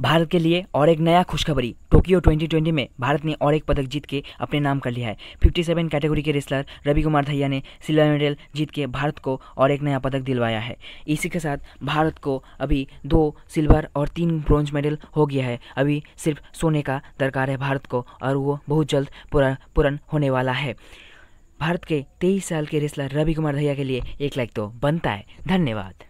भारत के लिए और एक नया खुशखबरी टोक्यो 2020 में भारत ने और एक पदक जीत के अपने नाम कर लिया है 57 कैटेगरी के रेसलर रवि कुमार धैया ने सिल्वर मेडल जीत के भारत को और एक नया पदक दिलवाया है इसी के साथ भारत को अभी दो सिल्वर और तीन ब्रॉन्ज मेडल हो गया है अभी सिर्फ सोने का दरकार है भारत को और वो बहुत जल्द पूरा पूर्ण होने वाला है भारत के तेईस साल के रेसलर रवि कुमार धैया के लिए एक लाइक तो बनता है धन्यवाद